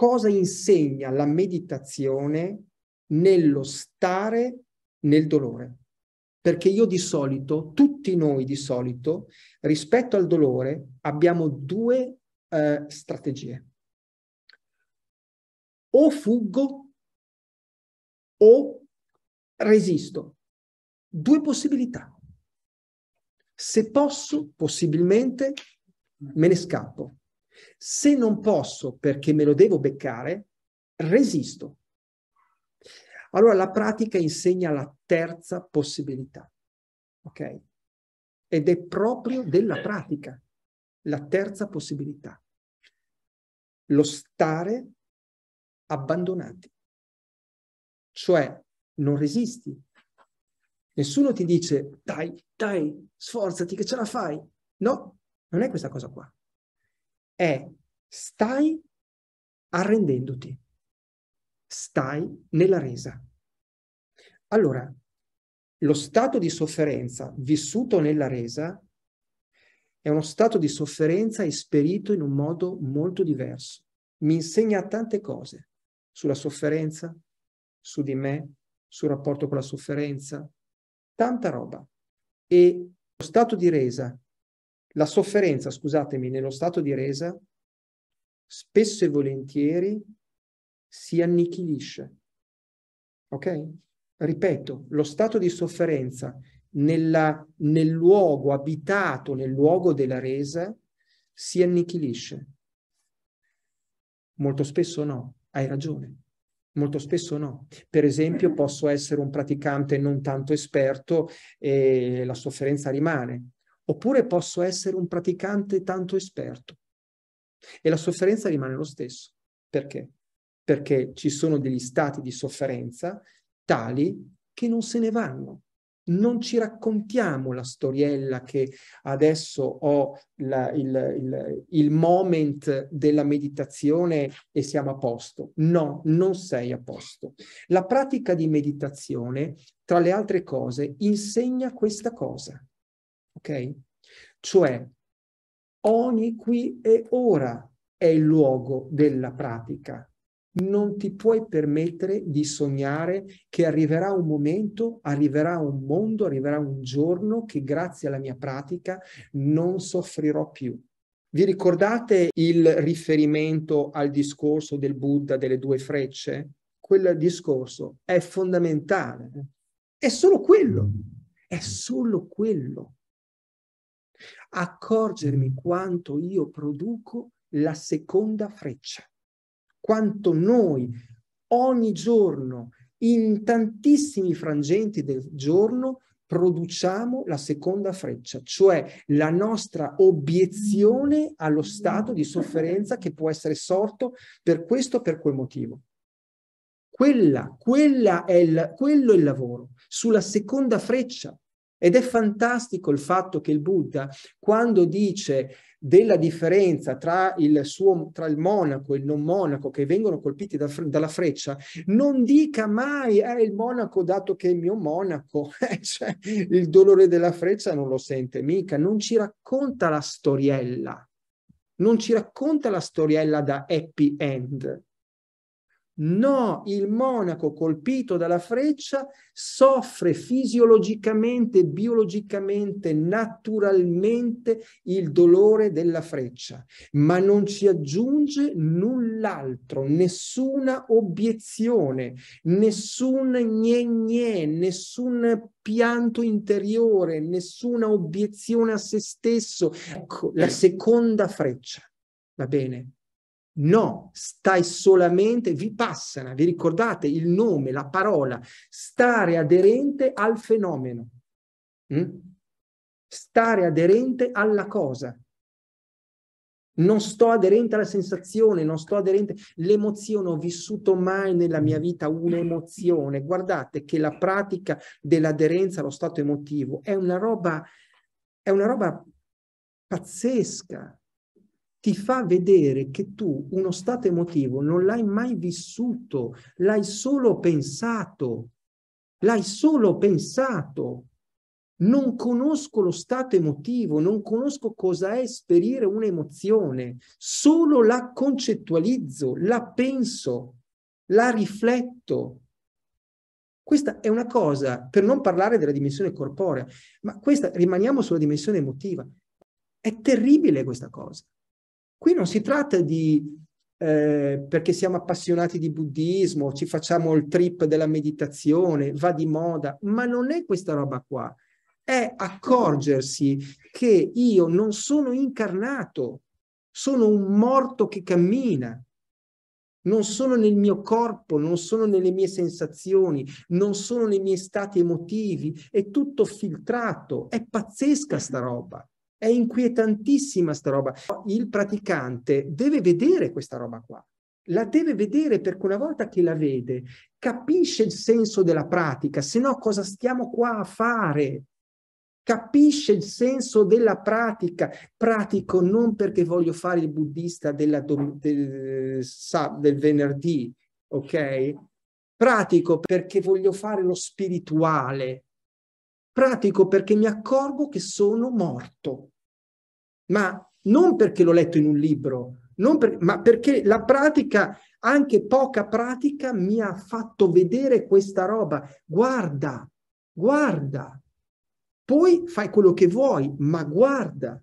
cosa insegna la meditazione nello stare nel dolore. Perché io di solito, tutti noi di solito, rispetto al dolore abbiamo due eh, strategie. O fuggo o resisto. Due possibilità. Se posso, possibilmente me ne scappo. Se non posso perché me lo devo beccare, resisto. Allora la pratica insegna la terza possibilità, ok? Ed è proprio della eh. pratica la terza possibilità, lo stare abbandonati. Cioè non resisti. Nessuno ti dice dai, dai, sforzati che ce la fai. No, non è questa cosa qua è stai arrendendoti, stai nella resa. Allora, lo stato di sofferenza vissuto nella resa è uno stato di sofferenza esperito in un modo molto diverso. Mi insegna tante cose sulla sofferenza, su di me, sul rapporto con la sofferenza, tanta roba. E lo stato di resa la sofferenza, scusatemi, nello stato di resa spesso e volentieri si annichilisce. Ok? Ripeto, lo stato di sofferenza nella, nel luogo abitato, nel luogo della resa, si annichilisce. Molto spesso no, hai ragione. Molto spesso no. Per esempio, posso essere un praticante non tanto esperto e la sofferenza rimane oppure posso essere un praticante tanto esperto. E la sofferenza rimane lo stesso. Perché? Perché ci sono degli stati di sofferenza tali che non se ne vanno. Non ci raccontiamo la storiella che adesso ho la, il, il, il moment della meditazione e siamo a posto. No, non sei a posto. La pratica di meditazione, tra le altre cose, insegna questa cosa ok? Cioè, ogni qui e ora è il luogo della pratica. Non ti puoi permettere di sognare che arriverà un momento, arriverà un mondo, arriverà un giorno che grazie alla mia pratica non soffrirò più. Vi ricordate il riferimento al discorso del Buddha delle due frecce? Quel discorso è fondamentale. È solo quello. È solo quello accorgermi quanto io produco la seconda freccia, quanto noi ogni giorno, in tantissimi frangenti del giorno, produciamo la seconda freccia, cioè la nostra obiezione allo stato di sofferenza che può essere sorto per questo o per quel motivo. Quella, quella è il, quello è il lavoro, sulla seconda freccia, ed è fantastico il fatto che il Buddha, quando dice della differenza tra il, suo, tra il monaco e il non monaco che vengono colpiti da, dalla freccia, non dica mai è eh, ah, il monaco dato che è il mio monaco, eh, cioè, il dolore della freccia non lo sente mica, non ci racconta la storiella, non ci racconta la storiella da happy end, No, il monaco colpito dalla freccia soffre fisiologicamente, biologicamente, naturalmente il dolore della freccia, ma non ci aggiunge null'altro, nessuna obiezione, nessun gne nessun pianto interiore, nessuna obiezione a se stesso. Ecco, la seconda freccia, va bene? No, stai solamente, vi passano, vi ricordate il nome, la parola, stare aderente al fenomeno, mm? stare aderente alla cosa. Non sto aderente alla sensazione, non sto aderente all'emozione, ho vissuto mai nella mia vita un'emozione. Guardate che la pratica dell'aderenza allo stato emotivo è una roba, è una roba pazzesca, ti fa vedere che tu uno stato emotivo non l'hai mai vissuto, l'hai solo pensato, l'hai solo pensato. Non conosco lo stato emotivo, non conosco cosa è esperire un'emozione, solo la concettualizzo, la penso, la rifletto. Questa è una cosa, per non parlare della dimensione corporea, ma questa, rimaniamo sulla dimensione emotiva. È terribile questa cosa. Qui non si tratta di eh, perché siamo appassionati di buddismo, ci facciamo il trip della meditazione, va di moda, ma non è questa roba qua. È accorgersi che io non sono incarnato, sono un morto che cammina. Non sono nel mio corpo, non sono nelle mie sensazioni, non sono nei miei stati emotivi, è tutto filtrato, è pazzesca sta roba. È inquietantissima sta roba. Il praticante deve vedere questa roba qua. La deve vedere perché una volta che la vede capisce il senso della pratica, se no cosa stiamo qua a fare? capisce il senso della pratica. Pratico non perché voglio fare il buddista della, del, del venerdì, ok? Pratico perché voglio fare lo spirituale. Pratico perché mi accorgo che sono morto ma non perché l'ho letto in un libro, per, ma perché la pratica, anche poca pratica, mi ha fatto vedere questa roba. Guarda, guarda. Poi fai quello che vuoi, ma guarda.